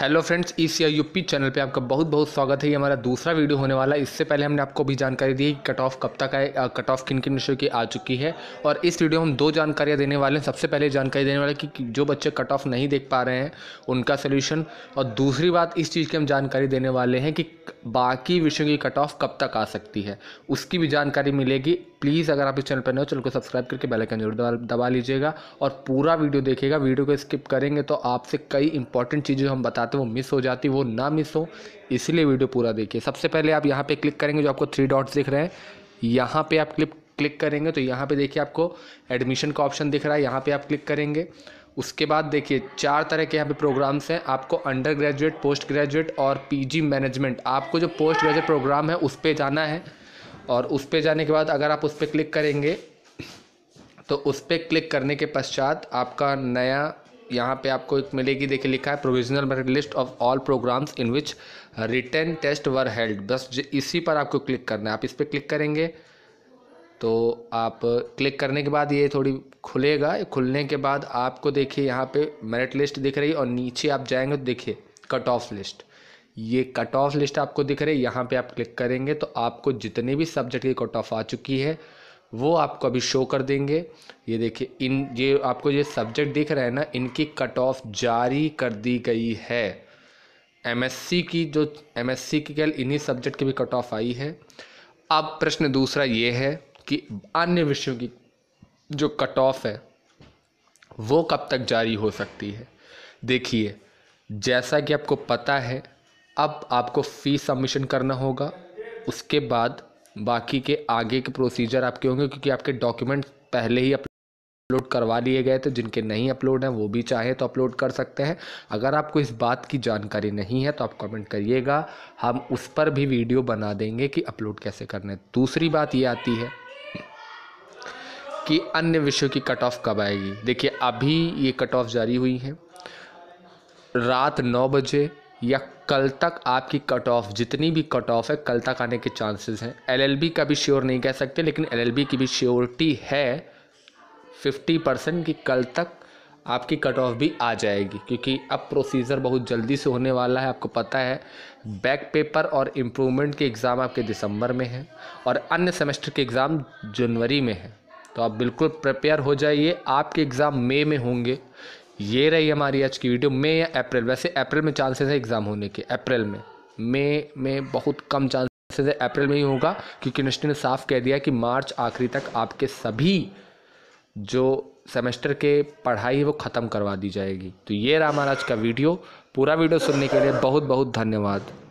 hello friends इस या UP channel पे आपका बहुत बहुत स्वागत है ये हमारा दूसरा वीडियो होने वाला है इससे पहले हमने आपको भी जानकारी दी कि कट ऑफ कब तक आए कट ऑफ किन किन विषय की आ चुकी है और इस वीडियो में हम दो जानकारियाँ देने वाले हैं सबसे पहले जानकारी देने वाले कि जो बच्चे कट ऑफ नहीं देख पा रहे हैं उनका सोल्यूशन और दूसरी बात इस चीज़ की हम जानकारी देने वाले हैं कि बाकी विषयों की कट ऑफ कब तक आ सकती है उसकी भी जानकारी मिलेगी प्लीज़ अगर आप इस चैनल पर नए हो चैनल को सब्सक्राइब करके बेल आइकन जरूर दबा, लीजिएगा और पूरा वीडियो देखिएगा वीडियो को स्किप करेंगे तो आपसे कई इंपॉर्टेंट चीज़ें हम बताते हैं वो मिस हो जाती वो ना मिस हो इसलिए वीडियो पूरा देखिए सबसे पहले आप यहाँ पर क्लिक करेंगे जो आपको थ्री डॉट्स दिख रहे हैं यहाँ पर आप क्लिक क्लिक करेंगे तो यहाँ पर देखिए आपको एडमिशन का ऑप्शन दिख रहा है यहाँ पर आप क्लिक करेंगे उसके बाद देखिए चार तरह के यहाँ पे प्रोग्राम्स हैं आपको अंडर ग्रेजुएट पोस्ट ग्रेजुएट और पीजी मैनेजमेंट आपको जो पोस्ट ग्रेजुएट प्रोग्राम है उस पर जाना है और उस पर जाने के बाद अगर आप उस पर क्लिक करेंगे तो उस पर क्लिक करने के पश्चात आपका नया यहाँ पे आपको एक मिलेगी देखिए लिखा है provisional merit list of all programmes in which written test were held बस इसी पर आपको क्लिक करना है आप इस पर क्लिक करेंगे तो आप क्लिक करने के बाद ये थोड़ी खुलेगा खुलने के बाद आपको देखिए यहाँ पे मेरिट लिस्ट दिख रही है और नीचे आप जाएंगे तो देखिए कट ऑफ लिस्ट ये कट ऑफ लिस्ट आपको दिख रही है यहाँ पे आप क्लिक करेंगे तो आपको जितने भी सब्जेक्ट की कट ऑफ आ चुकी है वो आपको अभी शो कर देंगे ये देखिए इन ये आपको ये सब्जेक्ट दिख रहे हैं ना इनकी कट ऑफ जारी कर दी गई है एम की जो एम की कल इन्हीं सब्जेक्ट की भी कट ऑफ आई है अब प्रश्न दूसरा ये है कि अन्य विषयों की जो कट ऑफ है वो कब तक जारी हो सकती है देखिए जैसा कि आपको पता है अब आपको फ़ी सबमिशन करना होगा उसके बाद बाकी के आगे के प्रोसीजर आपके होंगे क्योंकि आपके डॉक्यूमेंट पहले ही अपलोड करवा लिए गए थे जिनके नहीं अपलोड हैं वो भी चाहे तो अपलोड कर सकते हैं अगर आपको इस बात की जानकारी नहीं है तो आप कमेंट करिएगा हम उस पर भी वीडियो बना देंगे कि अपलोड कैसे करना है दूसरी बात ये आती है कि अन्य विषयों की कट ऑफ कब आएगी देखिए अभी ये कट ऑफ जारी हुई है रात नौ बजे या कल तक आपकी कट ऑफ जितनी भी कट ऑफ है कल तक आने के चांसेस हैं एलएलबी का भी श्योर नहीं कह सकते लेकिन एलएलबी की भी श्योरिटी है फिफ्टी परसेंट कि कल तक आपकी कट ऑफ भी आ जाएगी क्योंकि अब प्रोसीजर बहुत जल्दी से होने वाला है आपको पता है बैक पेपर और इम्प्रूवमेंट के एग्ज़ाम आपके दिसंबर में हैं और अन्य सेमेस्टर के एग्ज़ाम जनवरी में हैं तो आप बिल्कुल प्रिपेयर हो जाइए आपके एग्ज़ाम मई में होंगे ये रही हमारी आज की वीडियो मई या अप्रैल वैसे अप्रैल में चांसेस है एग्ज़ाम होने के अप्रैल में मई में बहुत कम चांसेस है अप्रैल में ही होगा क्योंकि यूनिवर्सिटी ने साफ कह दिया कि मार्च आखिरी तक आपके सभी जो सेमेस्टर के पढ़ाई वो ख़त्म करवा दी जाएगी तो ये रहा हमारा आज का वीडियो पूरा वीडियो सुनने के लिए बहुत बहुत धन्यवाद